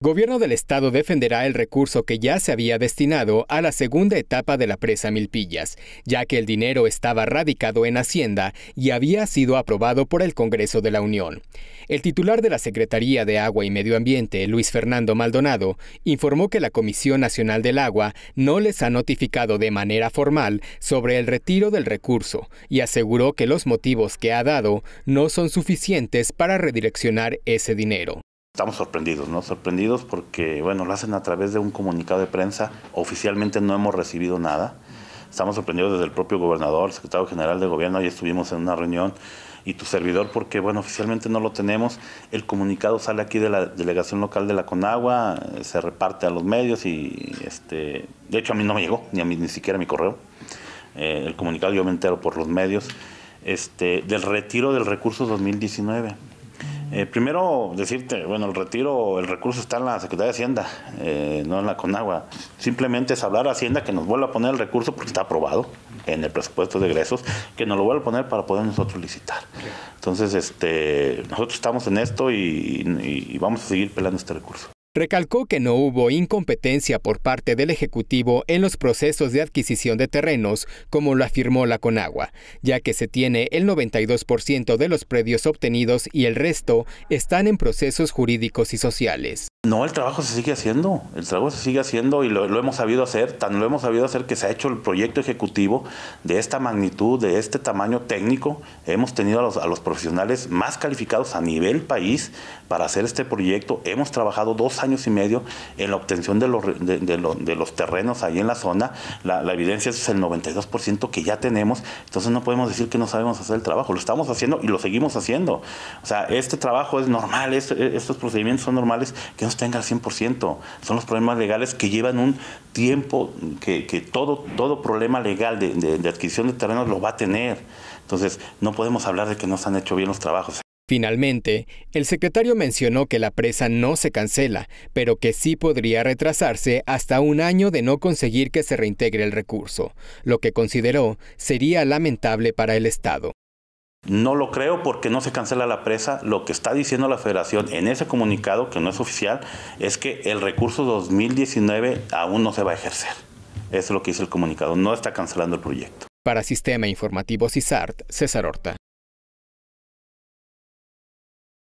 Gobierno del Estado defenderá el recurso que ya se había destinado a la segunda etapa de la presa Milpillas, ya que el dinero estaba radicado en Hacienda y había sido aprobado por el Congreso de la Unión. El titular de la Secretaría de Agua y Medio Ambiente, Luis Fernando Maldonado, informó que la Comisión Nacional del Agua no les ha notificado de manera formal sobre el retiro del recurso y aseguró que los motivos que ha dado no son suficientes para redireccionar ese dinero estamos sorprendidos, ¿no? Sorprendidos porque, bueno, lo hacen a través de un comunicado de prensa. Oficialmente no hemos recibido nada. Estamos sorprendidos desde el propio gobernador, secretario general de gobierno. Ayer estuvimos en una reunión y tu servidor porque, bueno, oficialmente no lo tenemos. El comunicado sale aquí de la delegación local de la Conagua, eh, se reparte a los medios y, este, de hecho, a mí no me llegó, ni, a mí, ni siquiera a mi correo. Eh, el comunicado yo me entero por los medios este, del retiro del recurso 2019 eh, primero decirte, bueno, el retiro, el recurso está en la Secretaría de Hacienda, eh, no en la Conagua. Simplemente es hablar a Hacienda que nos vuelva a poner el recurso porque está aprobado en el presupuesto de egresos, que nos lo vuelva a poner para poder nosotros licitar. Entonces, este, nosotros estamos en esto y, y vamos a seguir peleando este recurso. Recalcó que no hubo incompetencia por parte del Ejecutivo en los procesos de adquisición de terrenos, como lo afirmó la Conagua, ya que se tiene el 92% de los predios obtenidos y el resto están en procesos jurídicos y sociales. No, el trabajo se sigue haciendo, el trabajo se sigue haciendo y lo, hemos sabido hacer, tan lo hemos sabido hacer que se ha hecho el proyecto ejecutivo de esta magnitud, de este tamaño técnico. Hemos tenido a los, a los profesionales más calificados a nivel país para hacer este proyecto. Hemos trabajado dos años y medio en la obtención de los, de, de los terrenos ahí en la zona. La, evidencia es el 92% que ya tenemos, entonces no podemos decir que no sabemos hacer el trabajo, lo estamos haciendo y lo seguimos haciendo. O sea, este trabajo es normal, estos procedimientos son normales que tenga al 100%. Son los problemas legales que llevan un tiempo que, todo, todo problema legal de, de adquisición de terrenos lo va a tener. Entonces, no podemos hablar de que no se han hecho bien los trabajos. Finalmente, el secretario mencionó que la presa no se cancela, pero que sí podría retrasarse hasta un año de no conseguir que se reintegre el recurso, lo que consideró sería lamentable para el Estado. No lo creo porque no se cancela la presa. Lo que está diciendo la federación en ese comunicado, que no es oficial, es que el recurso 2019 aún no se va a ejercer. Eso es lo que dice el comunicado. No está cancelando el proyecto. Para Sistema Informativo CISART, César Horta.